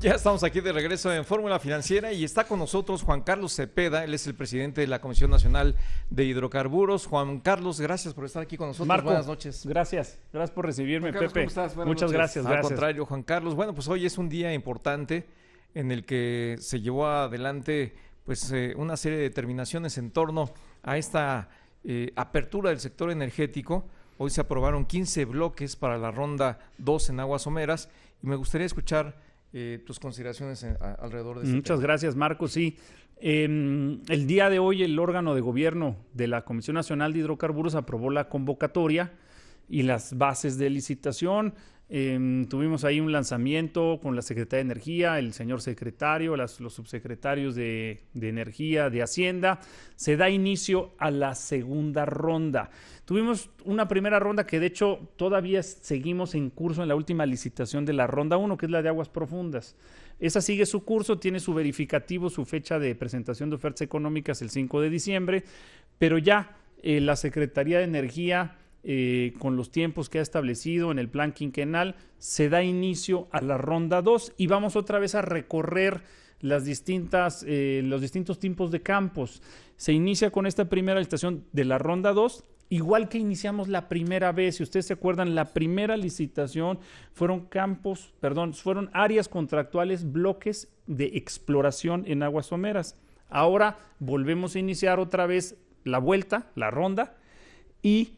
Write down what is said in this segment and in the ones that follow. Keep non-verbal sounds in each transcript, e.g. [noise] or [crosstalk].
Ya estamos aquí de regreso en Fórmula Financiera y está con nosotros Juan Carlos Cepeda, él es el presidente de la Comisión Nacional de Hidrocarburos. Juan Carlos, gracias por estar aquí con nosotros. buenas noches. Gracias, gracias por recibirme, Pepe. Muchas gracias. Al contrario, Juan Carlos, bueno, pues hoy es un día importante en el que se llevó adelante pues eh, una serie de determinaciones en torno a esta eh, apertura del sector energético. Hoy se aprobaron 15 bloques para la ronda 2 en Aguas Someras y me gustaría escuchar eh, tus consideraciones alrededor de Muchas gracias, Marcos. Sí, em, el día de hoy el órgano de gobierno de la Comisión Nacional de Hidrocarburos aprobó la convocatoria y las bases de licitación. Em, tuvimos ahí un lanzamiento con la Secretaría de Energía, el señor secretario, los subsecretarios de, Energía, de Hacienda. Se da inicio a la segunda ronda. Tuvimos una primera ronda que de hecho todavía seguimos en curso en la última licitación de la ronda 1, que es la de aguas profundas. Esa sigue su curso, tiene su verificativo, su fecha de presentación de ofertas económicas el 5 de diciembre, pero ya eh, la Secretaría de Energía eh, con los tiempos que ha establecido en el plan quinquenal, se da inicio a la ronda 2 y vamos otra vez a recorrer las distintas, eh, los distintos tipos de campos. Se inicia con esta primera licitación de la ronda 2, igual que iniciamos la primera vez, si ustedes se acuerdan, la primera licitación fueron campos, perdón, fueron áreas contractuales, bloques de exploración en aguas someras. Ahora volvemos a iniciar otra vez la vuelta, la ronda, y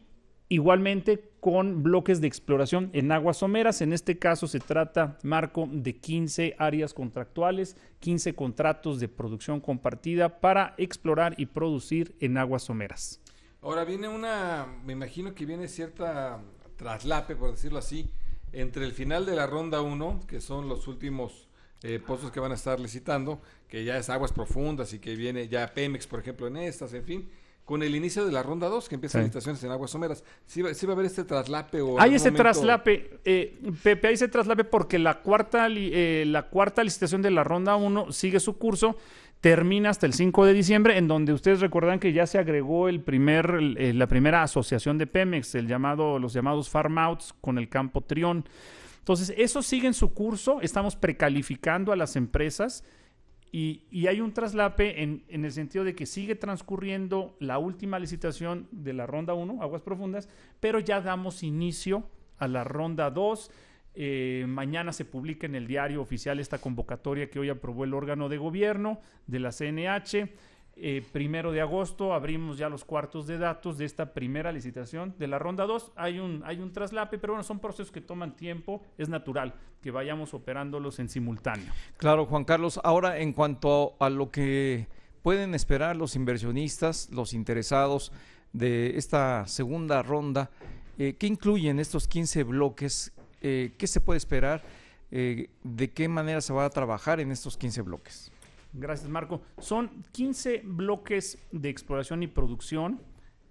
Igualmente con bloques de exploración en aguas someras. En este caso se trata, Marco, de 15 áreas contractuales, 15 contratos de producción compartida para explorar y producir en aguas someras. Ahora viene una, me imagino que viene cierta traslape, por decirlo así, entre el final de la ronda 1, que son los últimos eh, pozos que van a estar licitando, que ya es aguas profundas y que viene ya Pemex, por ejemplo, en estas, en fin con el inicio de la ronda 2, que empiezan las en Aguas Someras. ¿Sí va, a haber este traslape o Hay ese traslape, eh, Pepe, hay ese traslape porque la cuarta, eh, la cuarta licitación de la ronda 1 sigue su curso, termina hasta el 5 de diciembre, en donde ustedes recuerdan que ya se agregó el primer, eh, la primera asociación de Pemex, el llamado, los llamados Farmouts con el campo Trión. Entonces, eso sigue en su curso, estamos precalificando a las empresas y, hay un traslape en, el sentido de que sigue transcurriendo la última licitación de la ronda 1, Aguas Profundas, pero ya damos inicio a la ronda 2. Eh, mañana se publica en el diario oficial esta convocatoria que hoy aprobó el órgano de gobierno de la CNH. Eh, primero de agosto abrimos ya los cuartos de datos de esta primera licitación de la ronda 2. Hay un, hay un traslape, pero bueno, son procesos que toman tiempo. Es natural que vayamos operándolos en simultáneo. Claro, Juan Carlos. Ahora, en cuanto a lo que pueden esperar los inversionistas, los interesados de esta segunda ronda, eh, ¿qué incluyen estos 15 bloques? Eh, ¿Qué se puede esperar? ¿De qué manera se va a trabajar en estos 15 bloques? Gracias, Marco. Son 15 bloques de exploración y producción.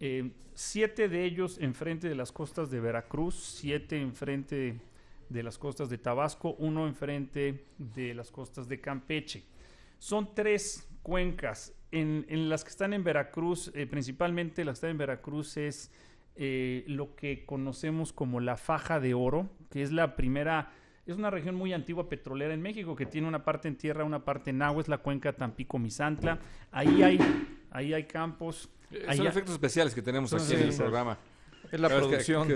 Eh, siete de ellos enfrente de las costas de Veracruz, siete enfrente de las costas de Tabasco, uno enfrente de las costas de Campeche. Son tres cuencas. En, las que están en Veracruz, eh, principalmente las que están en Veracruz es eh, lo que conocemos como la faja de oro, que es la primera es una región muy antigua petrolera en México que tiene una parte en tierra, una parte en agua, es la cuenca Tampico-Misantla. Ahí hay, ahí hay campos. Eh, son hay... efectos especiales que tenemos aquí en el programa. Es la, producción.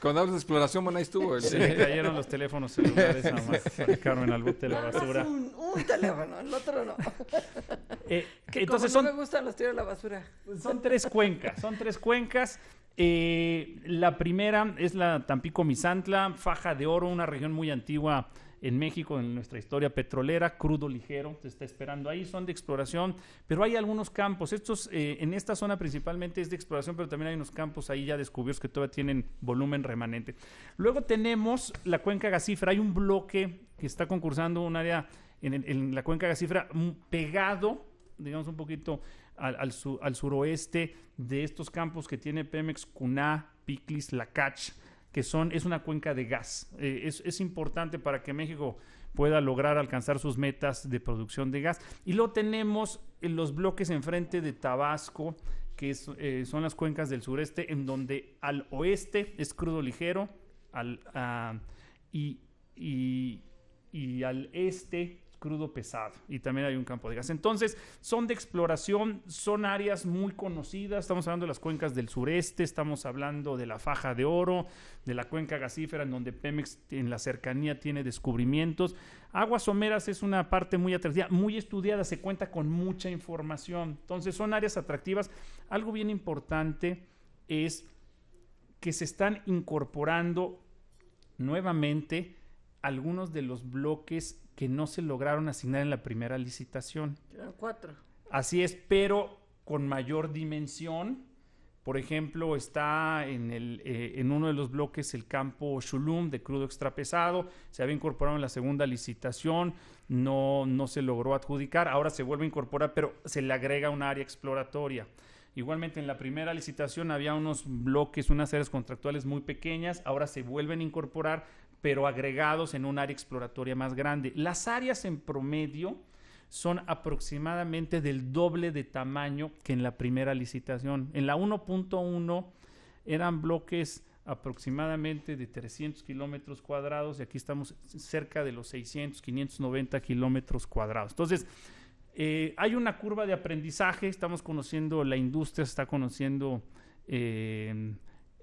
Cuando hablas de exploración, bueno, ahí estuvo. Se cayeron los teléfonos celulares más. [laughs] Carmen al bote de la basura un teléfono, el otro no. Eh, que entonces no me gustan los tiros de la basura. Pues son tres cuencas, son tres cuencas. Eh, la primera es la Tampico Misantla, faja de oro, una región muy antigua en México, en nuestra historia petrolera, crudo ligero, se está esperando ahí, son de exploración, pero hay algunos campos, estos eh, en esta zona principalmente es de exploración, pero también hay unos campos ahí ya descubiertos que todavía tienen volumen remanente. Luego tenemos la cuenca gasífera, hay un bloque que está concursando un área en, la cuenca cifra, mm, pegado, digamos un poquito al, suroeste de estos campos que tiene Pemex, Cuná, Piclis, Lacach, que son, es una cuenca de gas. Eh, es, importante para que México pueda lograr alcanzar sus metas de producción de gas. Y lo tenemos en los bloques enfrente de Tabasco, que eh, son las cuencas del sureste, en donde al oeste es crudo ligero, ah, y, y, al este crudo pesado y también hay un campo de gas. Entonces, son de exploración, son áreas muy conocidas, estamos hablando de las cuencas del sureste, estamos hablando de la faja de oro, de la cuenca gasífera en donde Pemex en la cercanía tiene descubrimientos. Aguas someras es una parte muy atractiva, muy estudiada, se cuenta con mucha información. Entonces, son áreas atractivas. Algo bien importante es que se están incorporando nuevamente algunos de los bloques que no se lograron asignar en la primera licitación. Eran cuatro. Así es, pero con mayor dimensión. Por ejemplo, está en, el, eh, uno de los bloques el campo Shulum de crudo extrapesado, se había incorporado en la segunda licitación, no, no se logró adjudicar, ahora se vuelve a incorporar, pero se le agrega un área exploratoria. Igualmente en la primera licitación había unos bloques, unas áreas contractuales muy pequeñas, ahora se vuelven a incorporar, pero agregados en un área exploratoria más grande. Las áreas en promedio son aproximadamente del doble de tamaño que en la primera licitación. En la 1.1 eran bloques aproximadamente de 300 kilómetros cuadrados y aquí estamos cerca de los 600, 590 kilómetros cuadrados. Entonces, eh, hay una curva de aprendizaje, estamos conociendo la industria, está conociendo... Eh,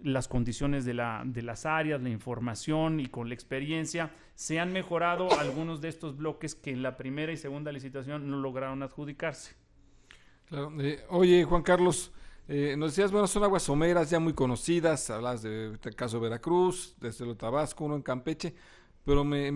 las condiciones de, la, de, las áreas, la información y con la experiencia, se han mejorado algunos de estos bloques que en la primera y segunda licitación no lograron adjudicarse. Eh, oye, Juan Carlos, eh, nos decías, bueno, son aguas someras ya muy conocidas, hablas del de, caso Veracruz, desde lo Tabasco, uno en Campeche, pero me,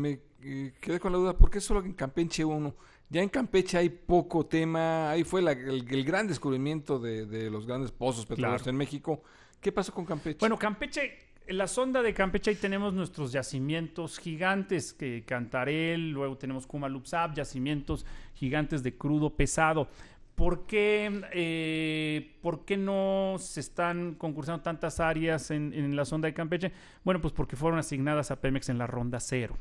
eh, quedé con la duda, ¿por qué solo en Campeche uno? Ya en Campeche hay poco tema, ahí fue la, el, gran descubrimiento de, los grandes pozos petroleros en México ¿Qué pasó con Campeche? Bueno, Campeche, en la sonda de Campeche ahí tenemos nuestros yacimientos gigantes, que Cantarel, luego tenemos Kumalupsab, yacimientos gigantes de crudo pesado. Eh, ¿Por qué, no se están concursando tantas áreas en, la sonda de Campeche? Bueno, pues porque fueron asignadas a Pemex en la ronda cero.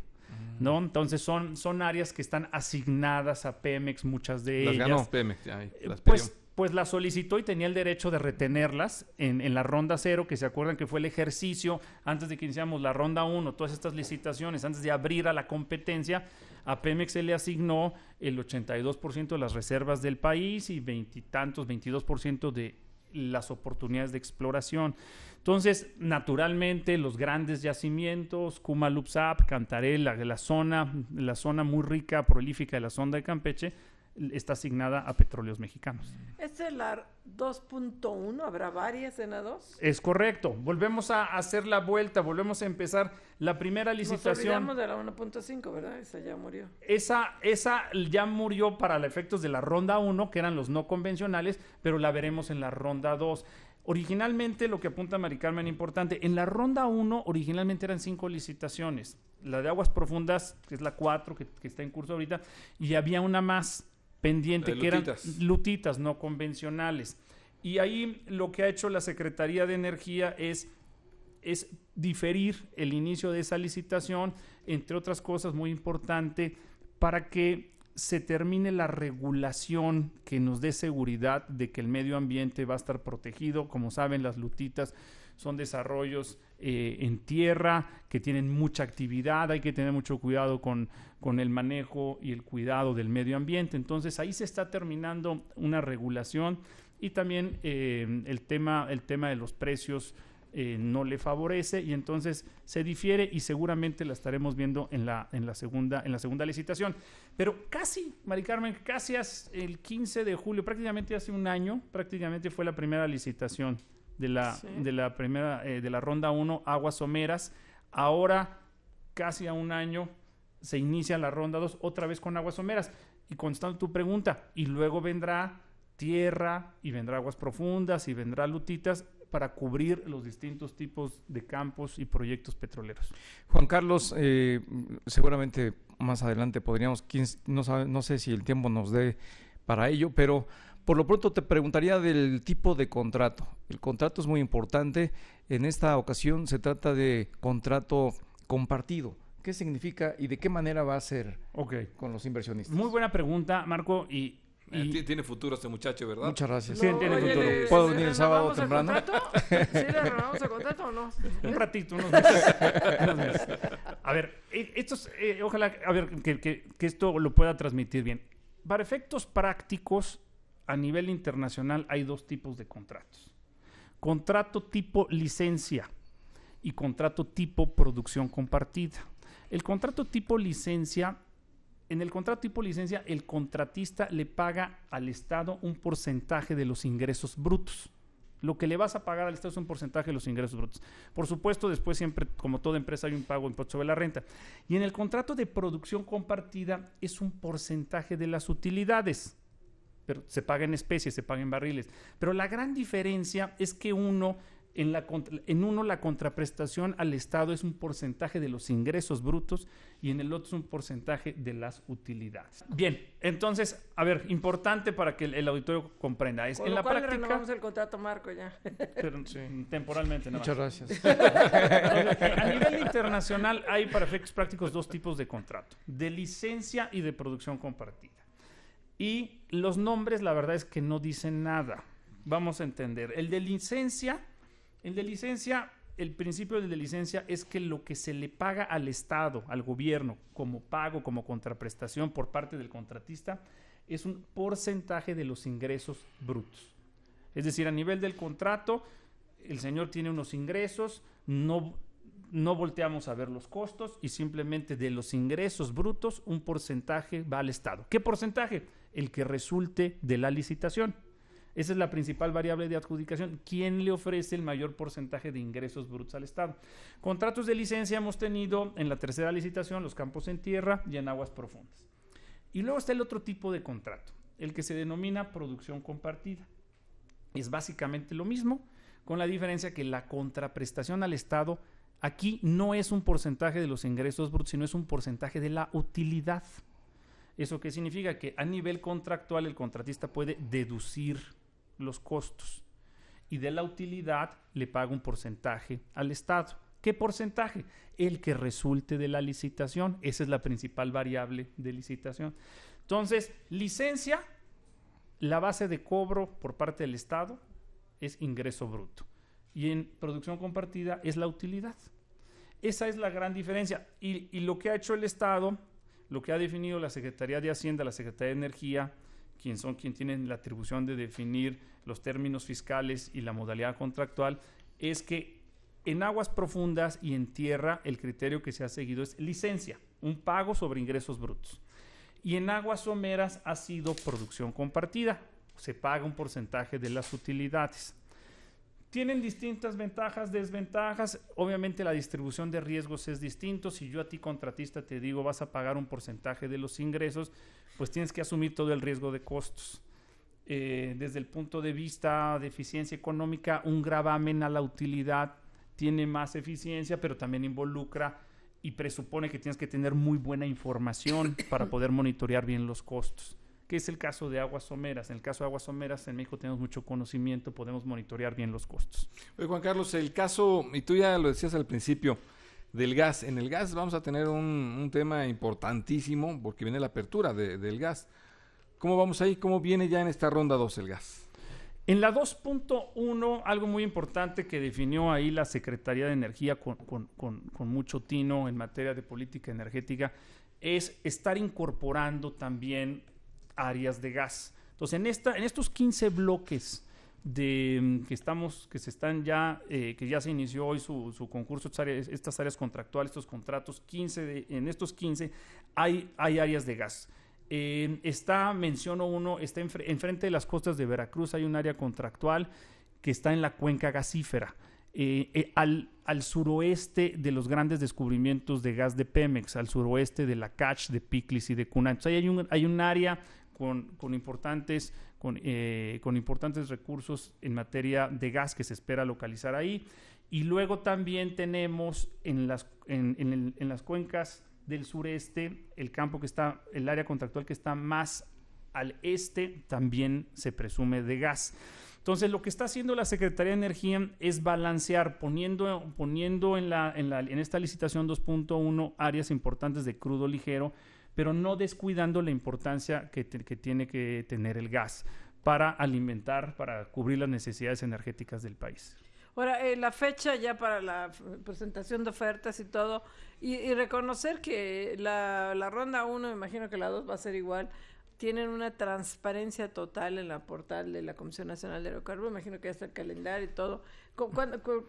¿No? Mm. Entonces son, son áreas que están asignadas a Pemex, muchas de ellas. las Ganó Pemex, ya, las eh, pues pues la solicitó y tenía el derecho de retenerlas en, la ronda cero, que se acuerdan que fue el ejercicio antes de que iniciamos la ronda uno, todas estas licitaciones, antes de abrir a la competencia, a Pemex se le asignó el 82% de las reservas del país y veintitantos, 22% de las oportunidades de exploración. Entonces, naturalmente, los grandes yacimientos, Kumalupsap, Cantarela, la zona, la zona muy rica, prolífica de la sonda de Campeche, está asignada a petróleos mexicanos. ¿Es el 2.1? ¿Habrá varias en la 2 Es correcto. Volvemos a hacer la vuelta, volvemos a empezar la primera licitación. Nos de la 1.5, ¿verdad? Esa ya murió. Esa, esa ya murió para los efectos de la ronda 1, que eran los no convencionales, pero la veremos en la ronda 2. Originalmente, lo que apunta Mari Carmen, importante, en la ronda 1 originalmente eran cinco licitaciones. La de aguas profundas, que es la 4, que, que está en curso ahorita, y había una más pendiente, que eran lutitas no convencionales. Y ahí lo que ha hecho la Secretaría de Energía es, es diferir el inicio de esa licitación, entre otras cosas muy importante, para que se termine la regulación que nos dé seguridad de que el medio ambiente va a estar protegido. Como saben, las lutitas son desarrollos eh, en tierra, que tienen mucha actividad, hay que tener mucho cuidado con, con el manejo y el cuidado del medio ambiente. Entonces ahí se está terminando una regulación y también eh, el, tema, el tema de los precios. Eh, no le favorece y entonces se difiere y seguramente la estaremos viendo en la, en la, segunda, en la segunda licitación. Pero casi, Mari Carmen, casi el 15 de julio, prácticamente hace un año, prácticamente fue la primera licitación de la, de la primera, eh, de la ronda 1, Aguas Someras. Ahora, casi a un año, se inicia la ronda 2 otra vez con Aguas Someras. Y contestando tu pregunta, y luego vendrá tierra y vendrá aguas profundas y vendrá lutitas para cubrir los distintos tipos de campos y proyectos petroleros. Juan Carlos, eh, seguramente más adelante podríamos, no, no sé si el tiempo nos dé para ello, pero por lo pronto te preguntaría del tipo de contrato. El contrato es muy importante. En esta ocasión se trata de contrato compartido. ¿Qué significa y de qué manera va a ser con los inversionistas? Muy buena pregunta, Marco. Y, eh, Tiene futuro este muchacho, ¿verdad? Muchas gracias. ¿Puedo venir el sábado temprano? [laughs] le renovamos el contrato o no? Un ratito, unos A ver, e, eh, ojalá, que esto lo pueda transmitir bien. Para efectos prácticos, a nivel internacional hay dos tipos de contratos. Contrato tipo licencia y contrato tipo producción compartida. El contrato tipo licencia, en el contrato tipo licencia, el contratista le paga al Estado un porcentaje de los ingresos brutos. Lo que le vas a pagar al Estado es un porcentaje de los ingresos brutos. Por supuesto, después siempre, como toda empresa, hay un pago en sobre la renta. Y en el contrato de producción compartida es un porcentaje de las utilidades pero se paga en especies, se paga en barriles. Pero la gran diferencia es que uno en, la uno la contraprestación al Estado es un porcentaje de los ingresos brutos y en el otro es un porcentaje de las utilidades. Bien, entonces, a ver, importante para que el, auditorio comprenda. Es, en la cual práctica, el contrato marco ya. [laughs] Temporalmente. no. Muchas gracias. [laughs] a nivel internacional hay para efectos prácticos dos tipos de contrato, de licencia y de producción compartida. Y los nombres la verdad es que no dicen nada. Vamos a entender. El de licencia, el de licencia, el principio del de licencia es que lo que se le paga al Estado, al gobierno, como pago, como contraprestación por parte del contratista, es un porcentaje de los ingresos brutos. Es decir, a nivel del contrato, el señor tiene unos ingresos, no, no volteamos a ver los costos y simplemente de los ingresos brutos un porcentaje va al Estado. ¿Qué porcentaje? el que resulte de la licitación. Esa es la principal variable de adjudicación. ¿Quién le ofrece el mayor porcentaje de ingresos brutos al Estado? Contratos de licencia hemos tenido en la tercera licitación, los campos en tierra y en aguas profundas. Y luego está el otro tipo de contrato, el que se denomina producción compartida. Es básicamente lo mismo, con la diferencia que la contraprestación al Estado aquí no es un porcentaje de los ingresos brutos, sino es un porcentaje de la utilidad. ¿Eso qué significa? Que a nivel contractual el contratista puede deducir los costos y de la utilidad le paga un porcentaje al Estado. ¿Qué porcentaje? El que resulte de la licitación. Esa es la principal variable de licitación. Entonces, licencia, la base de cobro por parte del Estado es ingreso bruto. Y en producción compartida es la utilidad. Esa es la gran diferencia. Y, y lo que ha hecho el Estado lo que ha definido la Secretaría de Hacienda, la Secretaría de Energía, quienes son quienes tienen la atribución de definir los términos fiscales y la modalidad contractual, es que en aguas profundas y en tierra el criterio que se ha seguido es licencia, un pago sobre ingresos brutos. Y en aguas someras ha sido producción compartida, se paga un porcentaje de las utilidades. Tienen distintas ventajas, desventajas. Obviamente la distribución de riesgos es distinto. Si yo a ti contratista te digo vas a pagar un porcentaje de los ingresos, pues tienes que asumir todo el riesgo de costos. Eh, desde el punto de vista de eficiencia económica, un gravamen a la utilidad tiene más eficiencia, pero también involucra y presupone que tienes que tener muy buena información para poder monitorear bien los costos que es el caso de aguas someras. En el caso de aguas someras, en México tenemos mucho conocimiento, podemos monitorear bien los costos. Oye, Juan Carlos, el caso, y tú ya lo decías al principio, del gas. En el gas vamos a tener un, tema importantísimo porque viene la apertura del gas. ¿Cómo vamos ahí? ¿Cómo viene ya en esta ronda 2 el gas? En la 2.1, algo muy importante que definió ahí la Secretaría de Energía con, mucho tino en materia de política energética es estar incorporando también áreas de gas. Entonces, en, esta, en estos 15 bloques de, mm, que, estamos, que se están ya, eh, que ya se inició hoy su, concurso, estas áreas, contractuales, estos contratos, 15 en estos 15 hay, hay áreas de gas. Eh, está, menciono uno, está enfrente de las costas de Veracruz hay un área contractual que está en la cuenca gasífera. Eh, al, suroeste de los grandes descubrimientos de gas de Pemex, al suroeste de la CACH, de Piclis y de Cuna. Entonces hay hay un área con, importantes, eh, con, importantes recursos en materia de gas que se espera localizar ahí. Y luego también tenemos en las, en, las cuencas del sureste, el campo que está, el área contractual que está más al este también se presume de gas. Entonces, lo que está haciendo la Secretaría de Energía es balancear, poniendo, poniendo en, la, en, la, en esta licitación 2.1 áreas importantes de crudo ligero pero no descuidando la importancia que, tiene que tener el gas para alimentar, para cubrir las necesidades energéticas del país. Ahora, eh, la fecha ya para la presentación de ofertas y todo, y, reconocer que la, la ronda 1, imagino que la 2 va a ser igual, tienen una transparencia total en la portal de la Comisión Nacional de Hidrocarburos. Imagino que ya está el calendario y todo.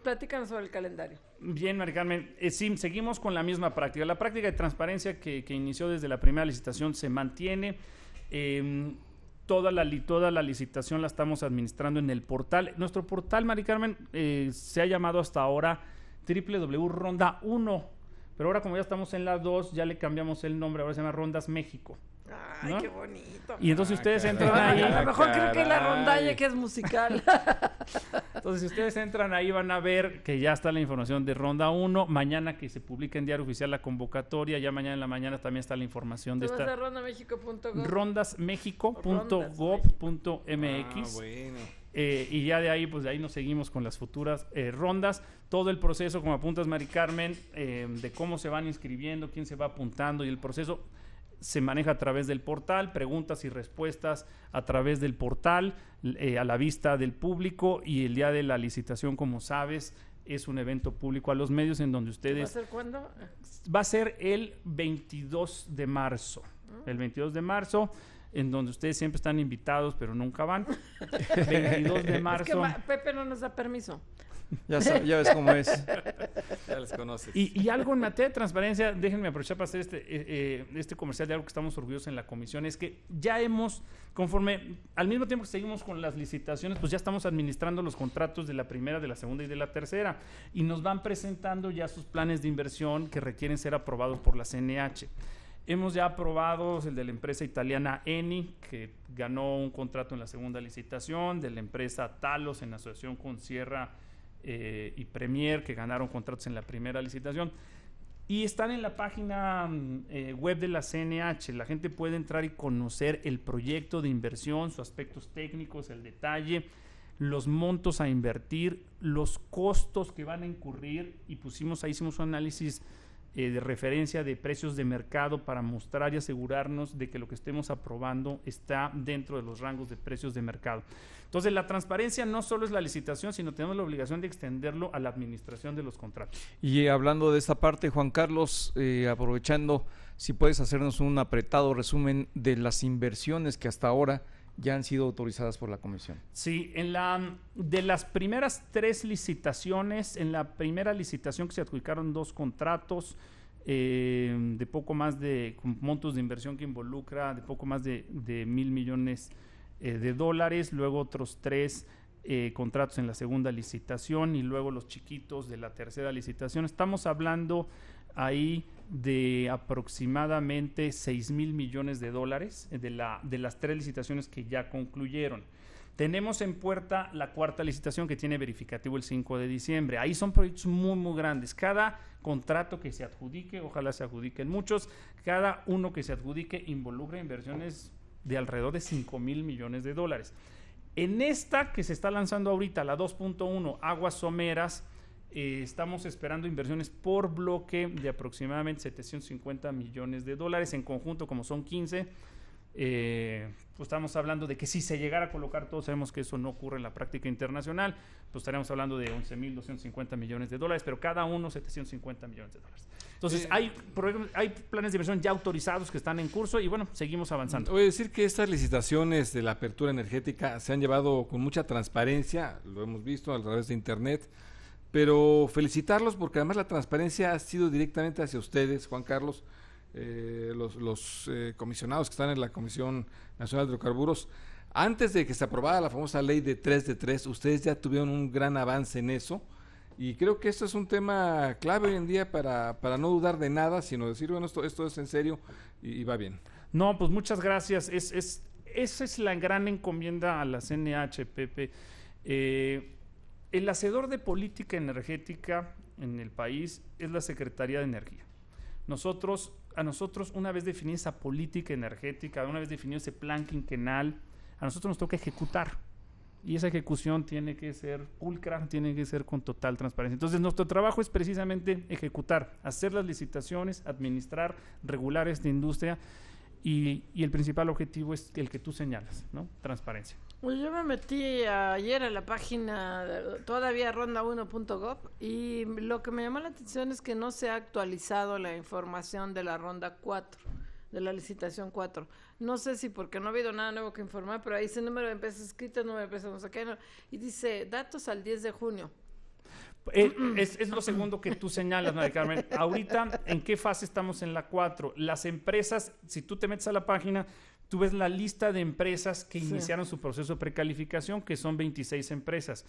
platícanos sobre el calendario. Bien, Mari Carmen. Eh, sí, seguimos con la misma práctica. La práctica de transparencia que, inició desde la primera licitación se mantiene. Em, toda la, toda la licitación la estamos administrando en el portal. Nuestro portal, Mari Carmen, eh, se ha llamado hasta ahora www.ronda1 pero ahora como ya estamos en la 2, ya le cambiamos el nombre, ahora se llama Rondas México. Ay, qué bonito. Y entonces ustedes ah, entran ahí. Ah, a lo mejor creo que la rondalla que es musical. [laughs] entonces, si ustedes entran ahí, van a ver que ya está la información de ronda 1. Mañana que se publica en Diario Oficial la convocatoria, ya mañana en la mañana también está la información de esta. Rondamexico.gov. Rondasmexico.gov.mx. Ah, bueno. Eh, y ya de ahí, pues de ahí nos seguimos con las futuras eh, rondas. Todo el proceso, como apuntas Mari Carmen, eh, de cómo se van inscribiendo, quién se va apuntando y el proceso se maneja a través del portal, preguntas y respuestas a través del portal, a la vista del público y el día de la licitación, como sabes, es un evento público a los medios en donde ustedes... ¿Va a ser cuándo? Va a ser el 22 de marzo. Ah. El 22 de marzo en donde ustedes siempre están invitados, pero nunca van. 22 [laughs] de marzo. Es que Pepe no nos da permiso. Ya, sabes, ya cómo es. Ya les conoces. Y, algo en materia de transparencia, déjenme aprovechar para hacer este, eh, eh, este comercial de algo que estamos orgullosos en la comisión, es que ya hemos, conforme, al mismo tiempo que seguimos con las licitaciones, pues ya estamos administrando los contratos de la primera, de la segunda y de la tercera, y nos van presentando ya sus planes de inversión que requieren ser aprobados por la CNH. Hemos ya aprobado el de la empresa italiana Eni, que ganó un contrato en la segunda licitación, de la empresa Talos en asociación con Sierra eh, y Premier, que ganaron contratos en la primera licitación. Y están en la página mm, eh, web de la CNH. La gente puede entrar y conocer el proyecto de inversión, sus aspectos técnicos, el detalle, los montos a invertir, los costos que van a incurrir. Y pusimos ahí, hicimos un análisis eh, de referencia de precios de mercado para mostrar y asegurarnos de que lo que estemos aprobando está dentro de los rangos de precios de mercado. Entonces, la transparencia no solo es la licitación, sino tenemos la obligación de extenderlo a la administración de los contratos. Y hablando de esta parte, Juan Carlos, eh, aprovechando, si puedes hacernos un apretado resumen de las inversiones que hasta ahora ya han sido autorizadas por la comisión. Sí, en la de las primeras tres licitaciones, en la primera licitación que se adjudicaron dos contratos eh, de poco más de con montos de inversión que involucra de poco más de, mil millones eh, de dólares, luego otros tres eh, contratos en la segunda licitación y luego los chiquitos de la tercera licitación. Estamos hablando ahí de aproximadamente 6 mil millones de dólares de, la, de las tres licitaciones que ya concluyeron. Tenemos en puerta la cuarta licitación que tiene verificativo el 5 de diciembre. Ahí son proyectos muy, muy grandes. Cada contrato que se adjudique, ojalá se adjudiquen muchos, cada uno que se adjudique involucra inversiones de alrededor de 5 mil millones de dólares. En esta que se está lanzando ahorita, la 2.1, Aguas Someras, eh, estamos esperando inversiones por bloque de aproximadamente 750 millones de dólares. En conjunto, como son 15, eh, pues estamos hablando de que si se llegara a colocar todo, sabemos que eso no ocurre en la práctica internacional, pues estaríamos hablando de 11.250 millones de dólares, pero cada uno 750 millones de dólares. Entonces, hay, hay planes de inversión ya autorizados que están en curso y bueno, seguimos avanzando. Voy a decir que estas licitaciones de la apertura energética se han llevado con mucha transparencia, lo hemos visto a través de Internet pero felicitarlos porque además la transparencia ha sido directamente hacia ustedes, Juan Carlos, eh, los, eh, comisionados que están en la Comisión Nacional de Hidrocarburos. Antes de que se aprobara la famosa ley de 3 de 3, ustedes ya tuvieron un gran avance en eso y creo que esto es un tema clave hoy en día para, no dudar de nada, sino decir, bueno, esto, esto es en serio y, va bien. No, pues muchas gracias. Es, esa es la gran encomienda a la CNH, el hacedor de política energética en el país es la Secretaría de Energía. Nosotros, a nosotros, una vez definida esa política energética, una vez definido ese plan quinquenal, a nosotros nos toca ejecutar. Y esa ejecución tiene que ser pulcra, tiene que ser con total transparencia. Entonces, nuestro trabajo es precisamente ejecutar, hacer las licitaciones, administrar, regular esta industria. Y, y el principal objetivo es el que tú señalas, ¿no? Transparencia. Pues yo me metí ayer a la página todavía ronda1.gov y lo que me llamó la atención es que no se ha actualizado la información de la ronda 4, de la licitación 4. No sé si porque no ha habido nada nuevo que informar, pero ahí dice número de empresas escritas, número de empresas no sé qué, y dice datos al 10 de junio. Eh, es, es, lo segundo que tú señalas, María Carmen. Ahorita, ¿en qué fase estamos en la 4? Las empresas, si tú te metes a la página, tú ves la lista de empresas que iniciaron su proceso de precalificación, que son 26 empresas.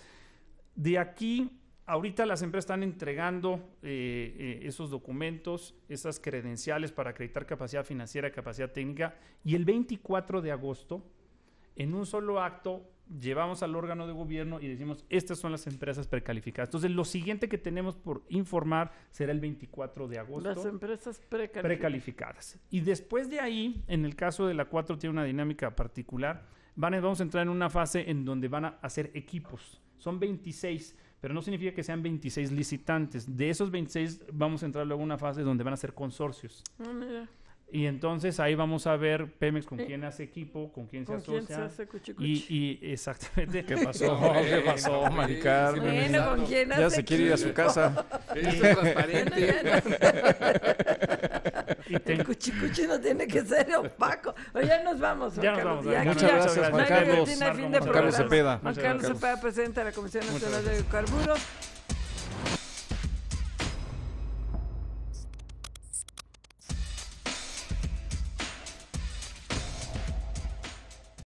De aquí, ahorita las empresas están entregando eh, eh, esos documentos, esas credenciales para acreditar capacidad financiera, capacidad técnica, y el 24 de agosto, en un solo acto, llevamos al órgano de gobierno y decimos, estas son las empresas precalificadas. Entonces, lo siguiente que tenemos por informar será el 24 de agosto. Las empresas precalificadas. Y después de ahí, en el caso de la 4 tiene una dinámica particular, van vamos a entrar en una fase en donde van a hacer equipos. Son 26, pero no significa que sean 26 licitantes. De esos 26 vamos a entrar luego en una fase donde van a ser consorcios. Ah, y entonces ahí vamos a ver Pemex con quién hace equipo, con quién se ¿Con asocia. Quién se hace cuchi Y, exactamente. ¿Qué pasó? [laughs] ¿Qué pasó, Maricar? Bueno, ¿con quién hace Ya se quiere ir a su casa. Esto es transparente. [laughs] El cuchicuchi no tiene que ser opaco. O ya nos vamos. Ya nos vamos. muchas gracias, Juan Carlos. Cepeda. Juan Carlos Cepeda, presidente la Comisión Nacional de Carburos.